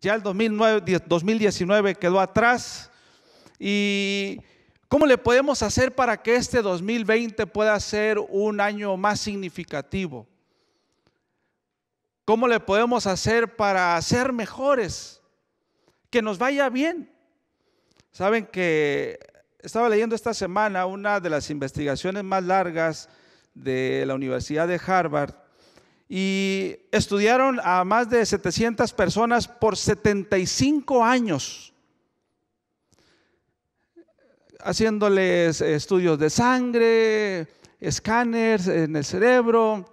Ya el 2019 quedó atrás. ¿Y cómo le podemos hacer para que este 2020 pueda ser un año más significativo? ¿Cómo le podemos hacer para ser mejores? Que nos vaya bien. Saben que estaba leyendo esta semana una de las investigaciones más largas de la Universidad de Harvard y estudiaron a más de 700 personas por 75 años, haciéndoles estudios de sangre, escáneres en el cerebro,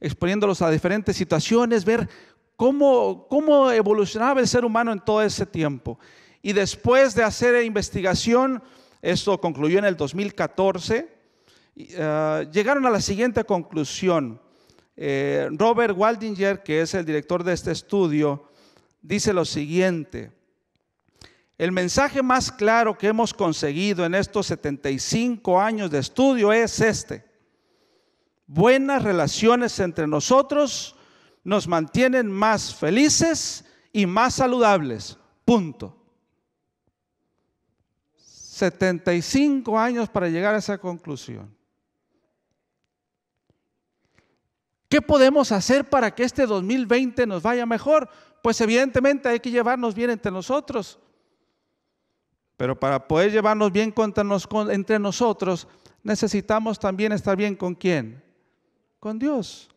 exponiéndolos a diferentes situaciones, ver cómo, evolucionaba el ser humano en todo ese tiempo. Y después de hacer investigación, esto concluyó en el 2014, ah, llegaron a la siguiente conclusión eh, Robert Waldinger, que es el director de este estudio, dice lo siguiente. El mensaje más claro que hemos conseguido en estos 75 años de estudio es este. Buenas relaciones entre nosotros nos mantienen más felices y más saludables. Punto. 75 años para llegar a esa conclusión. ¿Qué podemos hacer para que este 2020 nos vaya mejor? Pues evidentemente hay que llevarnos bien entre nosotros. Pero para poder llevarnos bien entre nosotros, necesitamos también estar bien con quién? Con Dios.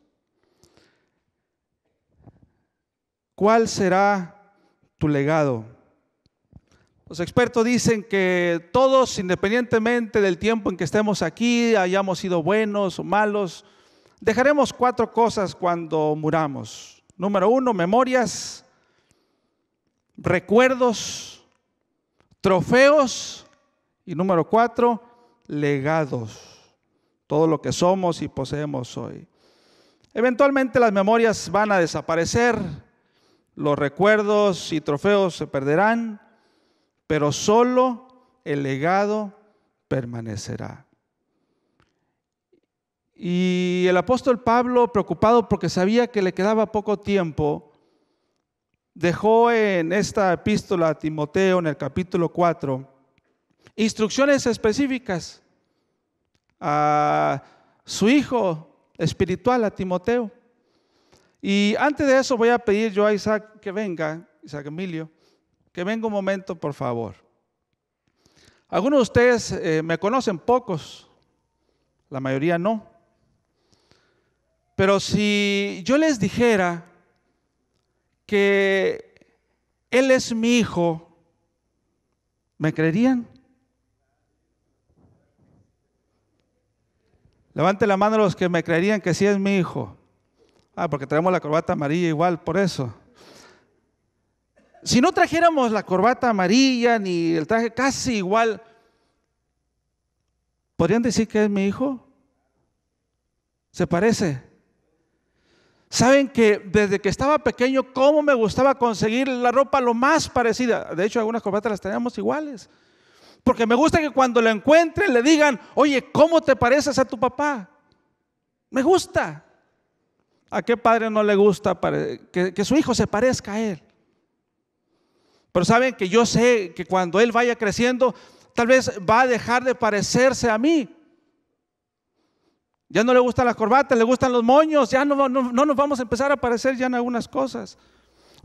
¿Cuál será tu legado? Los expertos dicen que todos, independientemente del tiempo en que estemos aquí, hayamos sido buenos o malos, Dejaremos cuatro cosas cuando muramos. Número uno, memorias, recuerdos, trofeos y número cuatro, legados. Todo lo que somos y poseemos hoy. Eventualmente las memorias van a desaparecer, los recuerdos y trofeos se perderán, pero solo el legado permanecerá. Y el apóstol Pablo, preocupado porque sabía que le quedaba poco tiempo, dejó en esta epístola a Timoteo, en el capítulo 4, instrucciones específicas a su hijo espiritual, a Timoteo. Y antes de eso voy a pedir yo a Isaac que venga, Isaac Emilio, que venga un momento, por favor. Algunos de ustedes eh, me conocen, pocos, la mayoría no. Pero si yo les dijera que Él es mi hijo, ¿me creerían? Levante la mano los que me creerían que sí es mi hijo. Ah, porque traemos la corbata amarilla igual, por eso. Si no trajéramos la corbata amarilla ni el traje casi igual, ¿podrían decir que es mi hijo? ¿Se parece? Saben que desde que estaba pequeño, cómo me gustaba conseguir la ropa lo más parecida. De hecho, algunas corbatas las teníamos iguales. Porque me gusta que cuando la encuentren le digan, oye, ¿cómo te pareces a tu papá? Me gusta. ¿A qué padre no le gusta que su hijo se parezca a él? Pero saben que yo sé que cuando él vaya creciendo, tal vez va a dejar de parecerse a mí. Ya no le gustan las corbatas, le gustan los moños, ya no, nos vamos a empezar a parecer ya en algunas cosas.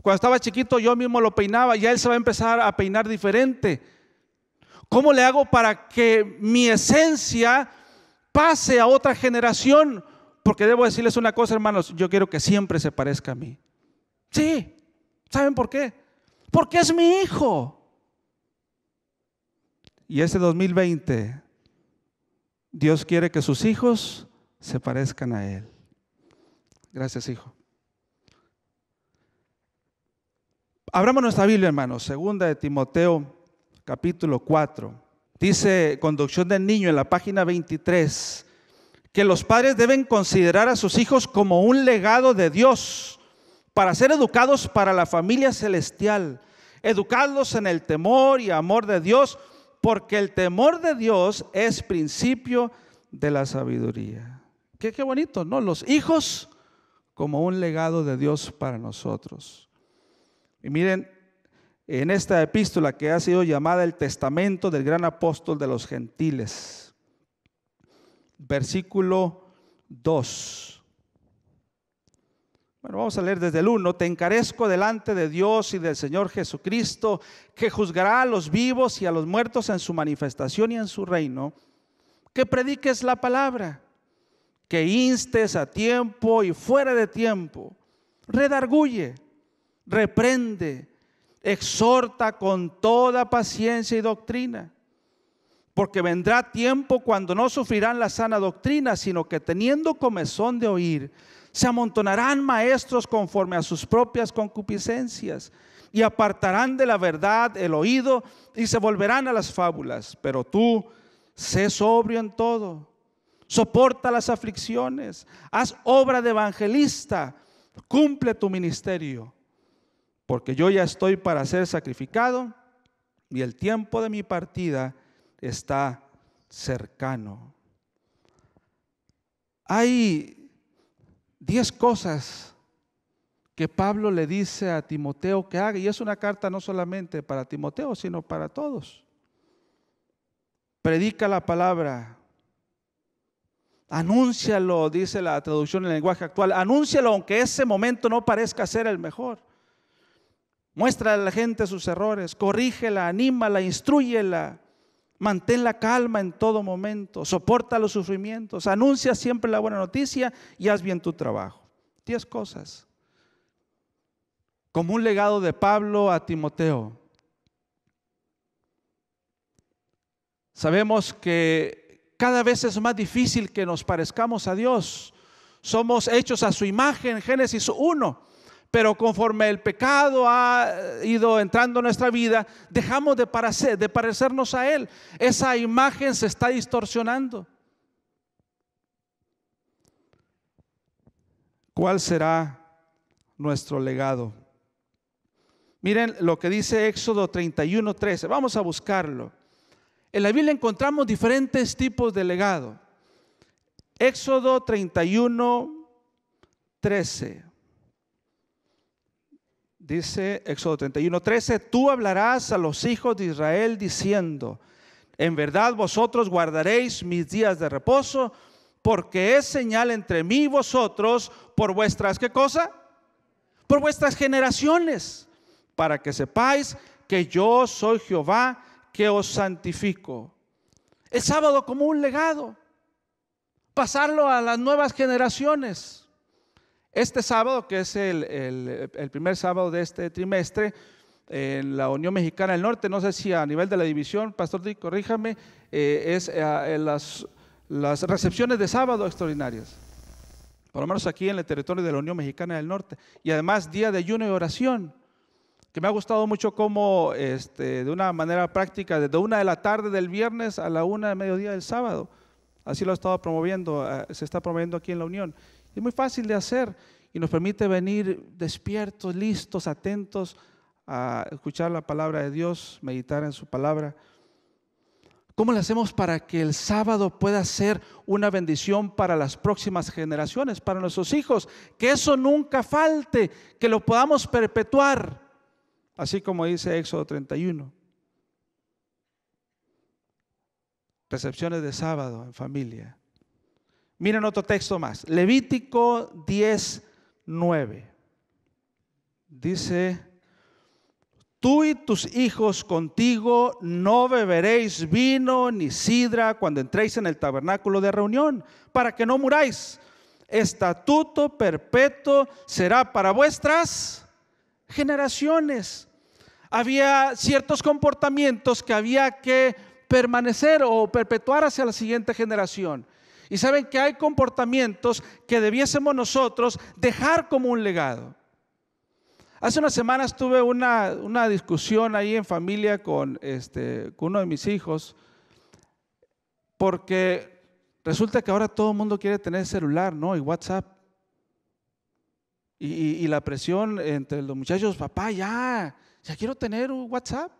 Cuando estaba chiquito yo mismo lo peinaba, ya él se va a empezar a peinar diferente. ¿Cómo le hago para que mi esencia pase a otra generación? Porque debo decirles una cosa, hermanos, yo quiero que siempre se parezca a mí. Sí, ¿saben por qué? Porque es mi hijo. Y ese 2020, Dios quiere que sus hijos se parezcan a Él. Gracias, hijo. Abramos nuestra Biblia, hermanos. Segunda de Timoteo, capítulo 4. Dice, conducción del niño en la página 23, que los padres deben considerar a sus hijos como un legado de Dios para ser educados para la familia celestial, educarlos en el temor y amor de Dios, porque el temor de Dios es principio de la sabiduría. Qué, qué bonito, ¿no? Los hijos como un legado de Dios para nosotros. Y miren, en esta epístola que ha sido llamada el testamento del gran apóstol de los gentiles, versículo 2. Bueno, vamos a leer desde el 1. Te encarezco delante de Dios y del Señor Jesucristo, que juzgará a los vivos y a los muertos en su manifestación y en su reino, que prediques la palabra que instes a tiempo y fuera de tiempo. Redarguye, reprende, exhorta con toda paciencia y doctrina. Porque vendrá tiempo cuando no sufrirán la sana doctrina, sino que teniendo comezón de oír, se amontonarán maestros conforme a sus propias concupiscencias y apartarán de la verdad el oído y se volverán a las fábulas. Pero tú, sé sobrio en todo soporta las aflicciones, haz obra de evangelista, cumple tu ministerio, porque yo ya estoy para ser sacrificado y el tiempo de mi partida está cercano. Hay diez cosas que Pablo le dice a Timoteo que haga, y es una carta no solamente para Timoteo, sino para todos. Predica la palabra, Anúncialo, dice la traducción en el lenguaje actual. Anúncialo aunque ese momento no parezca ser el mejor. Muestra a la gente sus errores, corrígela, anímala, instruyela. Mantén la calma en todo momento, soporta los sufrimientos, anuncia siempre la buena noticia y haz bien tu trabajo. Diez cosas. Como un legado de Pablo a Timoteo. Sabemos que cada vez es más difícil que nos parezcamos a Dios. Somos hechos a su imagen, Génesis 1. Pero conforme el pecado ha ido entrando en nuestra vida, dejamos de, parecer, de parecernos a Él. Esa imagen se está distorsionando. ¿Cuál será nuestro legado? Miren lo que dice Éxodo 31, Vamos a buscarlo. En la Biblia encontramos diferentes tipos de legado. Éxodo 31, 13. Dice Éxodo 31, 13, tú hablarás a los hijos de Israel diciendo, en verdad vosotros guardaréis mis días de reposo, porque es señal entre mí y vosotros por vuestras, ¿qué cosa? Por vuestras generaciones, para que sepáis que yo soy Jehová que os santifico. El sábado como un legado, pasarlo a las nuevas generaciones. Este sábado, que es el, primer sábado de este trimestre, en la Unión Mexicana del Norte, no sé si a nivel de la división, Pastor Dick, corríjame, eh, es eh, eh, las, las recepciones de sábado extraordinarias, por lo menos aquí en el territorio de la Unión Mexicana del Norte, y además día de ayuno y oración que me ha gustado mucho como este, de una manera práctica, desde una de la tarde del viernes a la una de mediodía del sábado, así lo ha estado promoviendo, ah, se está promoviendo aquí en la Unión. Es muy fácil de hacer y nos permite venir despiertos, listos, atentos a escuchar la palabra de Dios, meditar en su palabra. ¿Cómo le hacemos para que el sábado pueda ser una bendición para las próximas generaciones, para nuestros hijos? Que eso nunca falte, que lo podamos perpetuar. Así como dice Éxodo 31. Recepciones de sábado en familia. Miren otro texto más. Levítico 10, 9. Dice, tú y tus hijos contigo no beberéis vino ni sidra cuando entréis en el tabernáculo de reunión, para que no muráis. Estatuto perpetuo será para vuestras generaciones. Había ciertos comportamientos que había que permanecer o perpetuar hacia la siguiente generación. Y saben que hay comportamientos que debiésemos nosotros dejar como un legado. Hace unas semanas tuve una, discusión ahí en familia con, este, uno de mis hijos, porque resulta que ahora todo el mundo quiere tener celular, ¿no? Y WhatsApp. Y, la presión entre los muchachos, papá, ya, ya quiero tener un WhatsApp.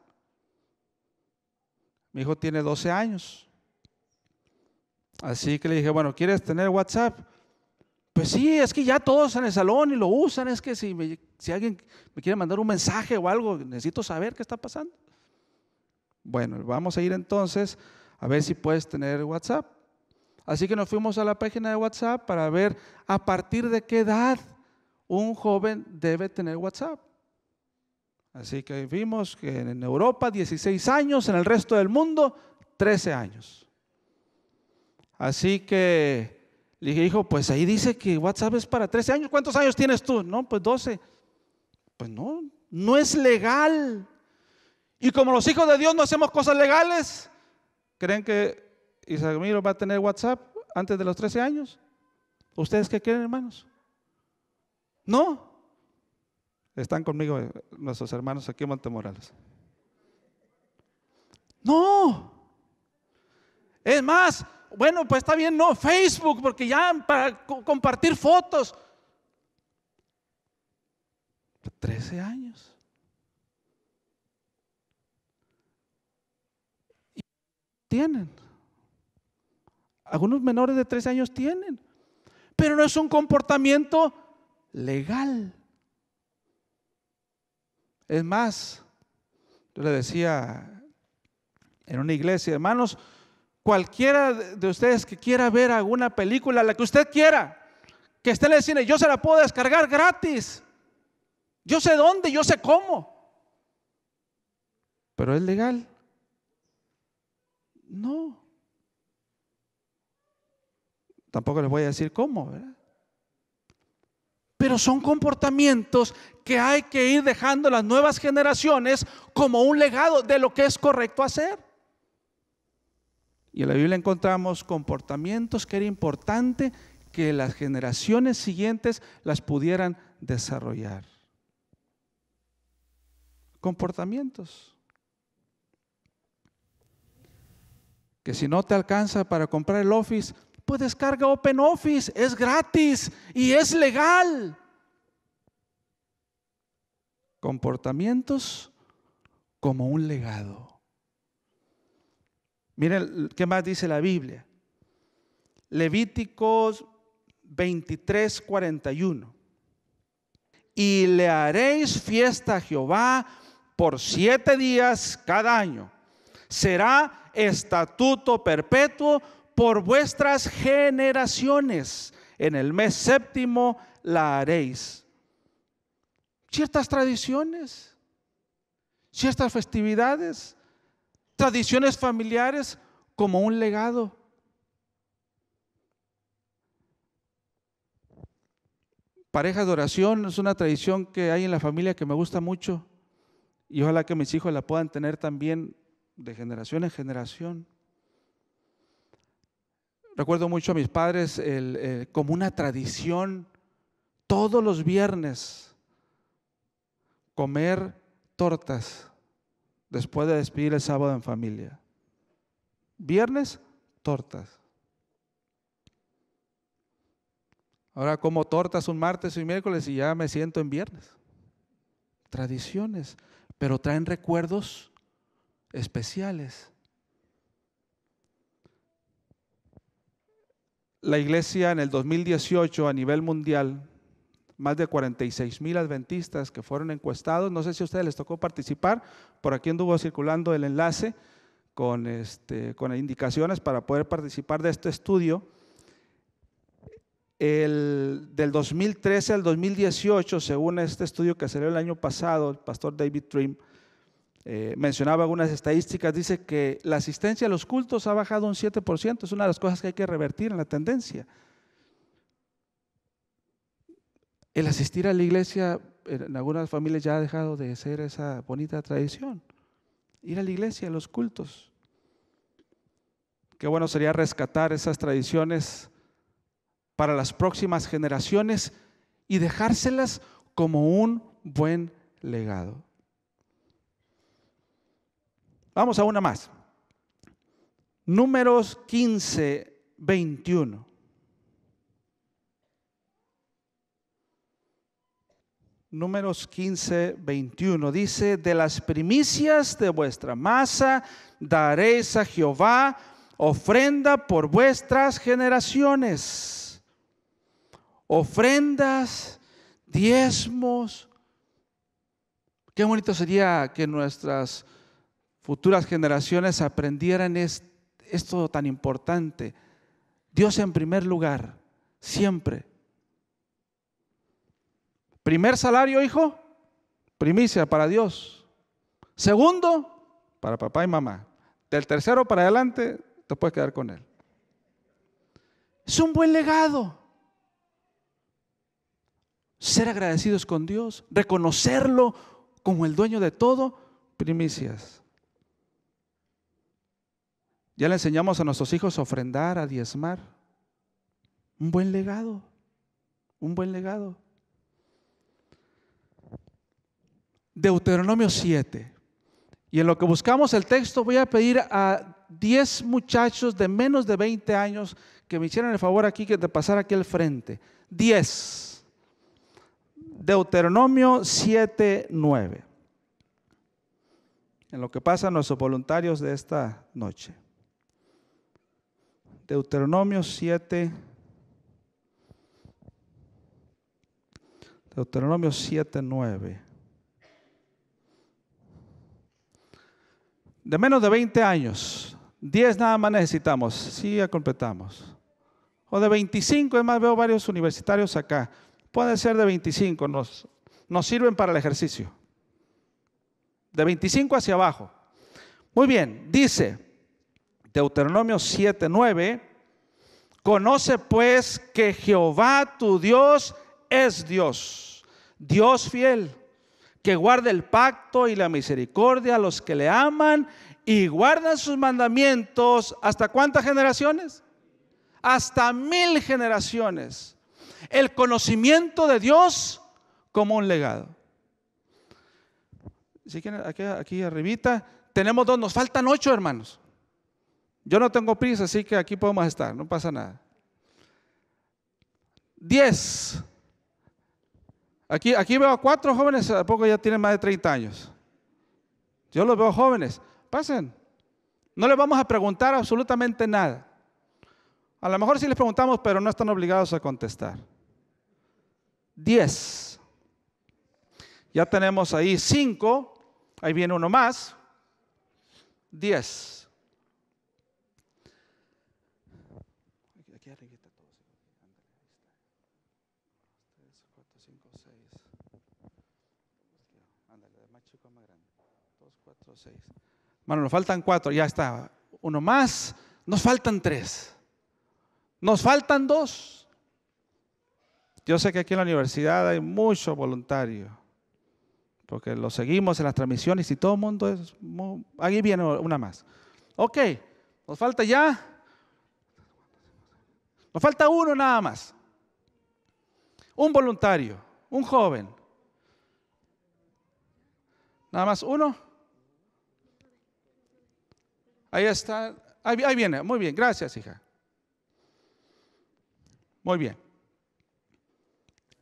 Mi hijo tiene 12 años. Así que le dije, bueno, ¿quieres tener WhatsApp? Pues sí, es que ya todos en el salón y lo usan, es que si alguien me quiere mandar un mensaje o algo, necesito saber qué está pasando. Bueno, vamos a ir entonces a ver si puedes tener WhatsApp. Así que nos fuimos a la página de WhatsApp para ver a partir de qué edad un joven debe tener WhatsApp. Así que vimos que en Europa 16 años, en el resto del mundo 13 años. Así que le dije, hijo, pues ahí dice que WhatsApp es para 13 años. ¿Cuántos años tienes tú? No, pues 12. Pues no, no es legal. Y como los hijos de Dios no hacemos cosas legales, ¿creen que Isaac va a tener WhatsApp antes de los 13 años? ¿Ustedes qué quieren, hermanos? No. Están conmigo eh, nuestros hermanos aquí en Montemorales. No. Es más, bueno, pues está bien, no, Facebook, porque ya para compartir fotos. 13 años. tienen. Algunos menores de 13 años tienen. Pero no es un comportamiento legal. Es más, yo le decía en una iglesia, hermanos, cualquiera de ustedes que quiera ver alguna película, la que usted quiera, que esté en el cine, yo se la puedo descargar gratis. Yo sé dónde, yo sé cómo. Pero es legal. No. Tampoco les voy a decir cómo, ¿verdad? pero son comportamientos que hay que ir dejando las nuevas generaciones como un legado de lo que es correcto hacer. Y en la Biblia encontramos comportamientos que era importante que las generaciones siguientes las pudieran desarrollar. Comportamientos. Que si no te alcanza para comprar el office, pues descarga OpenOffice, es gratis y es legal. Comportamientos como un legado. Miren qué más dice la Biblia. Levíticos 23, 41. Y le haréis fiesta a Jehová por siete días cada año. Será estatuto perpetuo por vuestras generaciones. En el mes séptimo la haréis. Ciertas tradiciones, ciertas festividades, tradiciones familiares como un legado. Parejas de oración es una tradición que hay en la familia que me gusta mucho y ojalá que mis hijos la puedan tener también de generación en generación recuerdo mucho a mis padres como una tradición todos los viernes comer tortas después de despedir el sábado en familia. Viernes, tortas. Ahora como tortas un martes y un miércoles y ya me siento en viernes. Tradiciones, pero traen recuerdos especiales la iglesia en el 2018 a nivel mundial, más de 46 mil adventistas que fueron encuestados. No sé si a ustedes les tocó participar, por aquí anduvo circulando el enlace con, este, con indicaciones para poder participar de este estudio. del 2013 al 2018, según este estudio que salió el año pasado, el pastor David Trim, eh, mencionaba algunas estadísticas, dice que la asistencia a los cultos ha bajado un 7%, es una de las cosas que hay que revertir en la tendencia. El asistir a la iglesia, en algunas familias ya ha dejado de ser esa bonita tradición. Ir a la iglesia, a los cultos. Qué bueno sería rescatar esas tradiciones para las próximas generaciones y dejárselas como un buen legado. Vamos a una más. Números 15, 21. Números 15, 21 dice, de las primicias de vuestra masa daréis a Jehová ofrenda por vuestras generaciones. Ofrendas, diezmos. Qué bonito sería que nuestras futuras generaciones aprendieran esto tan importante. Dios en primer lugar, siempre. Primer salario, hijo, primicia para Dios. Segundo, para papá y mamá. Del tercero para adelante, te puedes quedar con él. Es un buen legado. Ser agradecidos con Dios, reconocerlo como el dueño de todo, primicias. Ya le enseñamos a nuestros hijos a ofrendar, a diezmar. Un buen legado, un buen legado. Deuteronomio 7. Y en lo que buscamos el texto, voy a pedir a 10 muchachos de menos de 20 años que me hicieran el favor aquí que de pasar aquí al frente. 10. Deuteronomio 7, 9. En lo que pasan nuestros voluntarios de esta noche. Deuteronomio 7. Deuteronomio 7, 9. De menos de 20 años, 10 nada más necesitamos, sí ya completamos. O de 25, además más, veo varios universitarios acá. Puede ser de 25, nos, nos sirven para el ejercicio. De 25 hacia abajo. Muy bien, dice, Deuteronomio 7.9 Conoce pues que Jehová tu Dios es Dios, Dios fiel, que guarda el pacto y la misericordia a los que le aman y guardan sus mandamientos. ¿Hasta cuántas generaciones? Hasta mil generaciones. El conocimiento de Dios como un legado. Si aquí, aquí arribita tenemos dos, nos faltan ocho hermanos. Yo no tengo prisa, así que aquí podemos estar, no pasa nada. Diez. Aquí, aquí veo a cuatro jóvenes, a poco ya tienen más de 30 años. Yo los veo jóvenes. Pasen. No les vamos a preguntar absolutamente nada. A lo mejor sí les preguntamos, pero no están obligados a contestar. Diez. Ya tenemos ahí cinco. Ahí viene uno más. Diez. Bueno, nos faltan cuatro, ya está. Uno más, nos faltan tres. Nos faltan dos. Yo sé que aquí en la universidad hay muchos voluntarios, porque lo seguimos en las transmisiones y todo el mundo es... viene una más. Ok, nos falta ya nos falta uno nada más. Un voluntario, un joven. Nada más uno. Ahí está. Ahí, viene. Muy bien. Gracias, hija. Muy bien.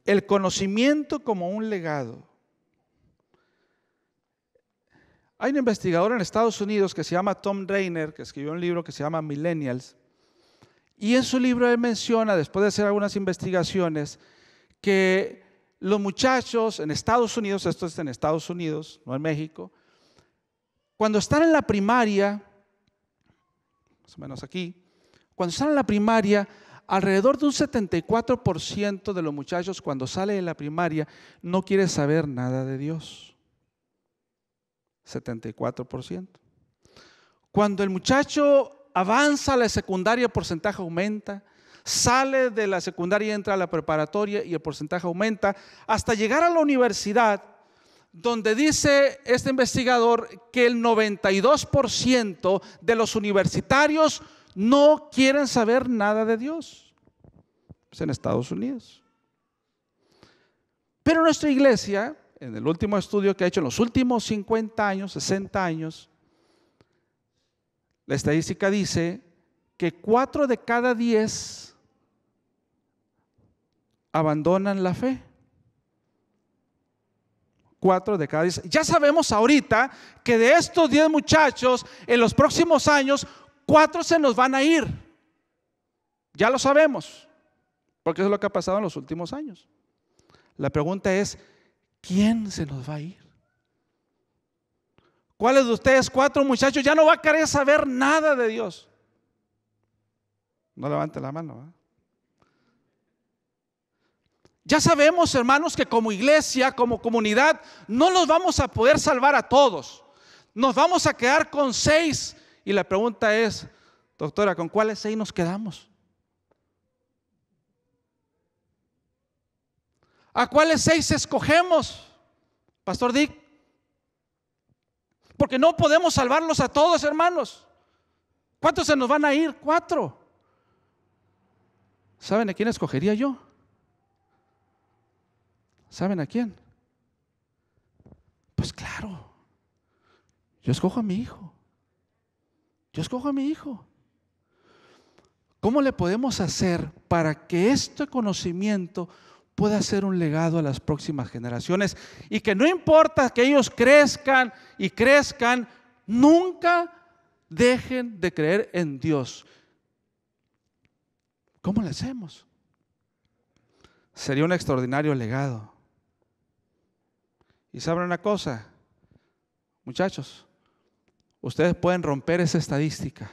El conocimiento como un legado. Hay un investigador en Estados Unidos que se llama Tom Rainer, que escribió un libro que se llama Millennials. Y en su libro él menciona, después de hacer algunas investigaciones, que los muchachos en Estados Unidos, esto es en Estados Unidos, no en México, cuando están en la primaria, más o menos aquí, cuando sale a la primaria, alrededor de un 74% de los muchachos cuando sale de la primaria no quiere saber nada de Dios. 74%. Cuando el muchacho avanza a la secundaria, el porcentaje aumenta. Sale de la secundaria y entra a la preparatoria y el porcentaje aumenta. Hasta llegar a la universidad, donde dice este investigador que el 92% de los universitarios no quieren saber nada de Dios. Es en Estados Unidos. Pero nuestra iglesia, en el último estudio que ha hecho en los últimos 50 años, 60 años, la estadística dice que 4 de cada 10 abandonan la fe. Cuatro de cada diez. Ya sabemos ahorita que de estos diez muchachos, en los próximos años, cuatro se nos van a ir. Ya lo sabemos, porque eso es lo que ha pasado en los últimos años. La pregunta es, ¿quién se nos va a ir? ¿Cuáles de ustedes cuatro muchachos ya no va a querer saber nada de Dios? No levante la mano. ¿eh? Ya sabemos, hermanos, que como iglesia, como comunidad, no nos vamos a poder salvar a todos. Nos vamos a quedar con seis. Y la pregunta es, doctora, ¿con cuáles seis nos quedamos? ¿A cuáles seis escogemos, Pastor Dick? Porque no podemos salvarlos a todos, hermanos. ¿Cuántos se nos van a ir? Cuatro. ¿Saben a quién escogería yo? ¿Saben a quién? Pues claro, yo escojo a mi hijo. Yo escojo a mi hijo. ¿Cómo le podemos hacer para que este conocimiento pueda ser un legado a las próximas generaciones y que no importa que ellos crezcan y crezcan, nunca dejen de creer en Dios? ¿Cómo le hacemos? Sería un extraordinario legado. Y saben una cosa, muchachos, ustedes pueden romper esa estadística.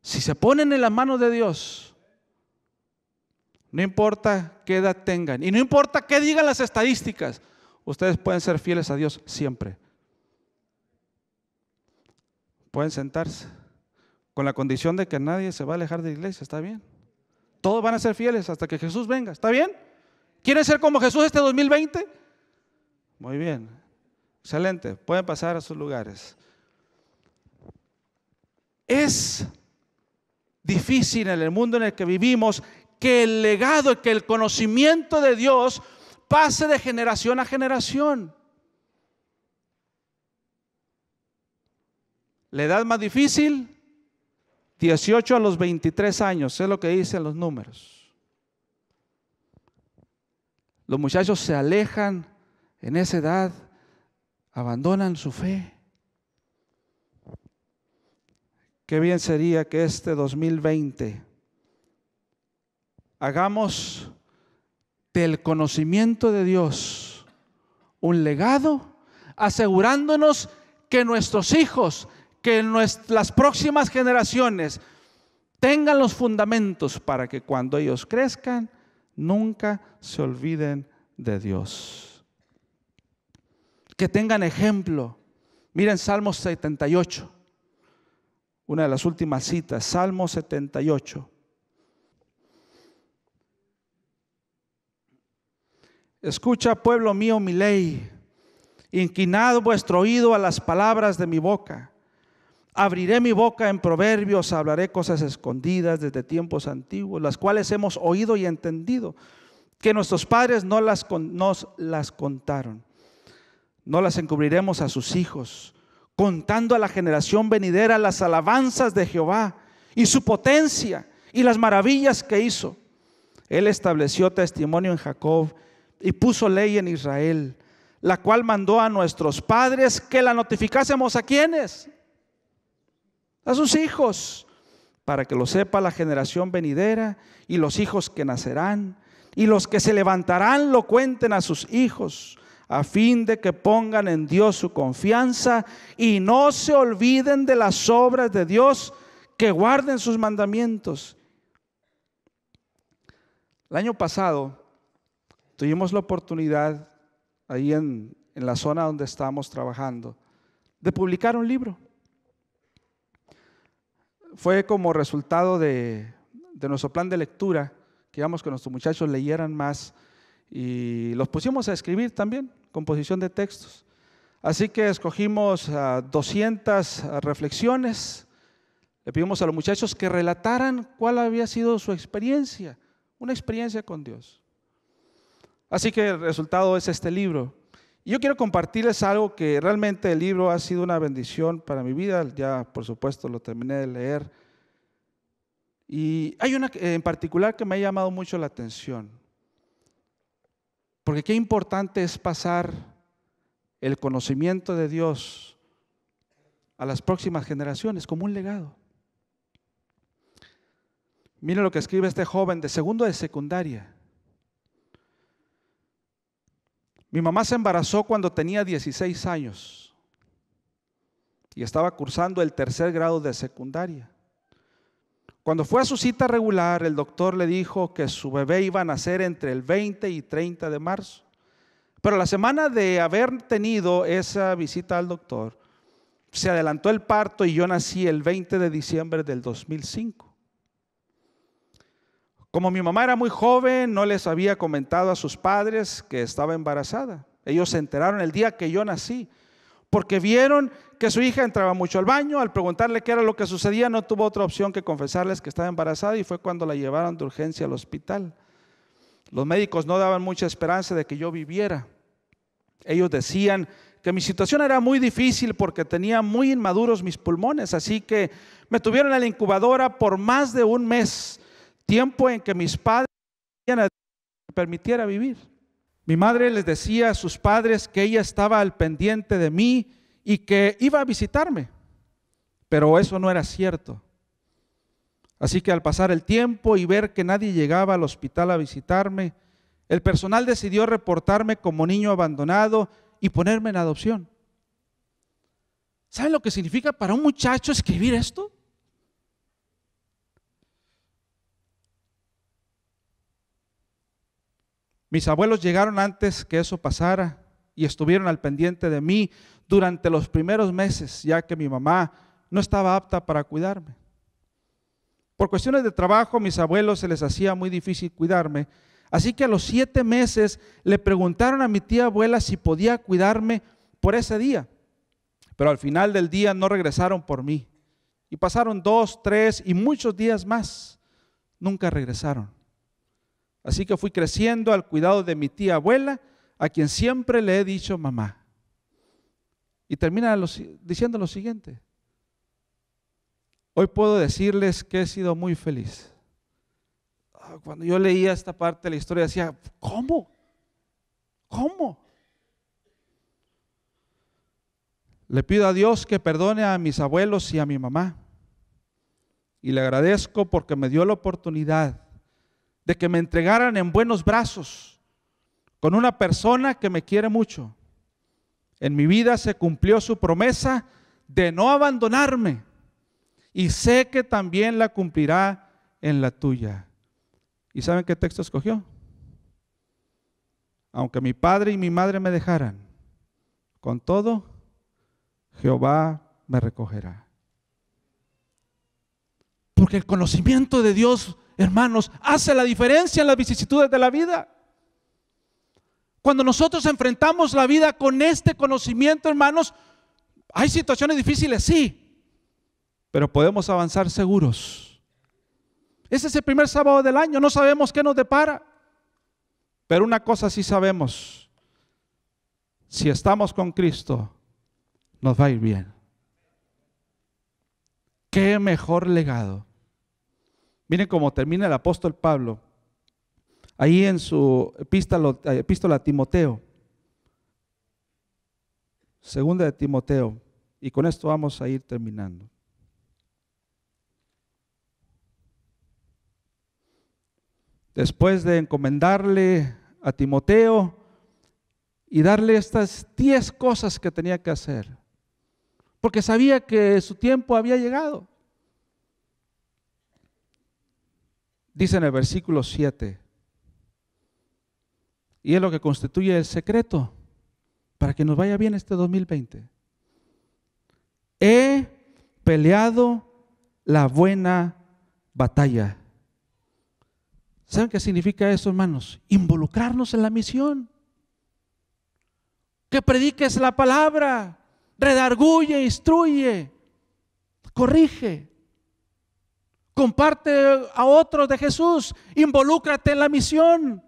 Si se ponen en la mano de Dios, no importa qué edad tengan y no importa qué digan las estadísticas, ustedes pueden ser fieles a Dios siempre. Pueden sentarse con la condición de que nadie se va a alejar de la iglesia, ¿está bien? Todos van a ser fieles hasta que Jesús venga, ¿está bien? ¿Quieren ser como Jesús este 2020? Muy bien. Excelente. Pueden pasar a sus lugares. Es difícil en el mundo en el que vivimos que el legado y que el conocimiento de Dios pase de generación a generación. La edad más difícil, 18 a los 23 años, es lo que dicen los números. Los muchachos se alejan en esa edad abandonan su fe. Qué bien sería que este 2020 hagamos del conocimiento de Dios un legado, asegurándonos que nuestros hijos, que las próximas generaciones tengan los fundamentos para que cuando ellos crezcan, nunca se olviden de Dios que tengan ejemplo. Miren Salmo 78, una de las últimas citas, Salmo 78. Escucha, pueblo mío, mi ley. inquinad vuestro oído a las palabras de mi boca. Abriré mi boca en proverbios, hablaré cosas escondidas desde tiempos antiguos, las cuales hemos oído y entendido, que nuestros padres no las, nos las contaron no las encubriremos a sus hijos, contando a la generación venidera las alabanzas de Jehová y su potencia y las maravillas que hizo. Él estableció testimonio en Jacob y puso ley en Israel, la cual mandó a nuestros padres que la notificásemos a quienes, a sus hijos, para que lo sepa la generación venidera y los hijos que nacerán y los que se levantarán lo cuenten a sus hijos a fin de que pongan en Dios su confianza y no se olviden de las obras de Dios, que guarden sus mandamientos. El año pasado tuvimos la oportunidad, ahí en, la zona donde estábamos trabajando, de publicar un libro. Fue como resultado de, de nuestro plan de lectura, queríamos que nuestros muchachos leyeran más y los pusimos a escribir también, composición de textos. Así que escogimos 200 reflexiones, le pedimos a los muchachos que relataran cuál había sido su experiencia, una experiencia con Dios. Así que el resultado es este libro. Y yo quiero compartirles algo que realmente el libro ha sido una bendición para mi vida, ya por supuesto lo terminé de leer. Y hay una en particular que me ha llamado mucho la atención. Porque qué importante es pasar el conocimiento de Dios a las próximas generaciones como un legado. Mire lo que escribe este joven de segundo de secundaria. Mi mamá se embarazó cuando tenía 16 años y estaba cursando el tercer grado de secundaria. Cuando fue a su cita regular, el doctor le dijo que su bebé iba a nacer entre el 20 y 30 de marzo. Pero la semana de haber tenido esa visita al doctor, se adelantó el parto y yo nací el 20 de diciembre del 2005. Como mi mamá era muy joven, no les había comentado a sus padres que estaba embarazada. Ellos se enteraron el día que yo nací porque vieron que su hija entraba mucho al baño. Al preguntarle qué era lo que sucedía, no tuvo otra opción que confesarles que estaba embarazada y fue cuando la llevaron de urgencia al hospital. Los médicos no daban mucha esperanza de que yo viviera. Ellos decían que mi situación era muy difícil porque tenía muy inmaduros mis pulmones, así que me tuvieron en la incubadora por más de un mes, tiempo en que mis padres me permitiera vivir. Mi madre les decía a sus padres que ella estaba al pendiente de mí y que iba a visitarme, pero eso no era cierto. Así que al pasar el tiempo y ver que nadie llegaba al hospital a visitarme, el personal decidió reportarme como niño abandonado y ponerme en adopción. ¿Saben lo que significa para un muchacho escribir esto? Mis abuelos llegaron antes que eso pasara y estuvieron al pendiente de mí durante los primeros meses, ya que mi mamá no estaba apta para cuidarme. Por cuestiones de trabajo, mis abuelos se les hacía muy difícil cuidarme, así que a los siete meses le preguntaron a mi tía abuela si podía cuidarme por ese día, pero al final del día no regresaron por mí. Y pasaron dos, tres y muchos días más. Nunca regresaron. Así que fui creciendo al cuidado de mi tía abuela, a quien siempre le he dicho mamá. Y termina diciendo lo siguiente. Hoy puedo decirles que he sido muy feliz. Ah, cuando yo leía esta parte de la historia decía, ¿cómo? ¿Cómo? Le pido a Dios que perdone a mis abuelos y a mi mamá. Y le agradezco porque me dio la oportunidad de que me entregaran en buenos brazos con una persona que me quiere mucho. En mi vida se cumplió su promesa de no abandonarme y sé que también la cumplirá en la tuya. ¿Y saben qué texto escogió? Aunque mi padre y mi madre me dejaran, con todo, Jehová me recogerá. Porque el conocimiento de Dios, hermanos, hace la diferencia en las vicisitudes de la vida. Cuando nosotros enfrentamos la vida con este conocimiento, hermanos, hay situaciones difíciles, sí, pero podemos avanzar seguros. Ese es el primer sábado del año, no sabemos qué nos depara, pero una cosa sí sabemos, si estamos con Cristo, nos va a ir bien. Qué mejor legado Miren cómo termina el apóstol Pablo, ahí en su epístola, eh, epístola a Timoteo, segunda de Timoteo, y con esto vamos a ir terminando. Después de encomendarle a Timoteo y darle estas diez cosas que tenía que hacer, porque sabía que su tiempo había llegado. dice en el versículo 7, y es lo que constituye el secreto para que nos vaya bien este 2020. He peleado la buena batalla. ¿Saben qué significa eso, hermanos? Involucrarnos en la misión. Que prediques la palabra, redarguye, instruye, corrige. Comparte a otros de Jesús. Involúcrate en la misión.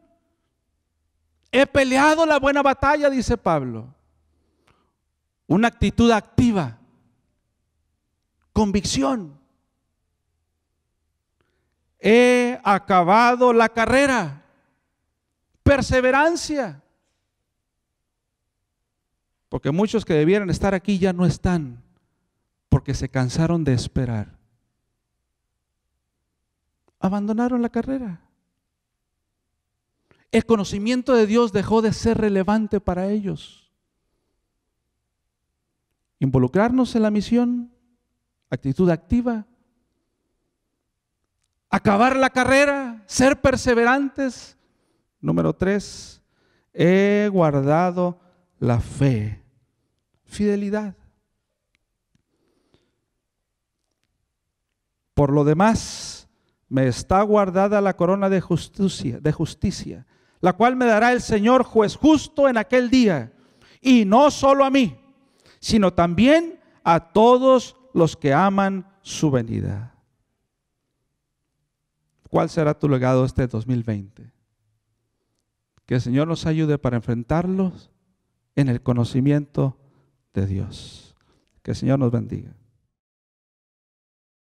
He peleado la buena batalla, dice Pablo. Una actitud activa. Convicción. He acabado la carrera. Perseverancia. Porque muchos que debieran estar aquí ya no están porque se cansaron de esperar abandonaron la carrera. El conocimiento de Dios dejó de ser relevante para ellos. Involucrarnos en la misión, actitud activa, acabar la carrera, ser perseverantes. Número tres, he guardado la fe, fidelidad. Por lo demás, me está guardada la corona de justicia, de justicia, la cual me dará el Señor juez justo en aquel día, y no solo a mí, sino también a todos los que aman su venida. ¿Cuál será tu legado este 2020? Que el Señor nos ayude para enfrentarlos en el conocimiento de Dios. Que el Señor nos bendiga.